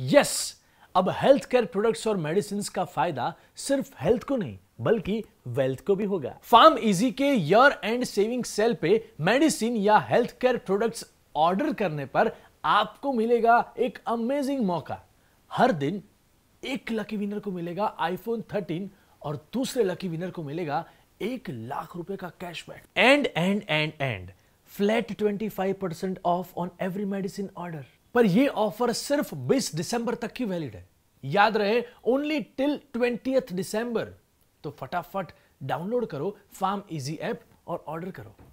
yes अब health care products और medicine का फायदा सिर्फ हेल्थ को नहीं बल्कि वेल्थ को भी होगा फार्म इजी के ईयर एंड सेविंग सेल पे मेडिसिन या हेल्थ केयर प्रोडक्ट्स ऑर्डर करने पर आपको मिलेगा एक अमेजिंग मौका हर दिन एक लकी विनर को मिलेगा आईफोन 13 और दूसरे लकी विनर को मिलेगा एक लाख रुपए का cashback and and and and flat 25% off on every medicine order पर यह ऑफर सिर्फ 20 दिसंबर तक ही वैलिड है याद रहे ओनली टिल ट्वेंटी दिसंबर तो फटाफट डाउनलोड करो फार्म इजी ऐप और ऑर्डर करो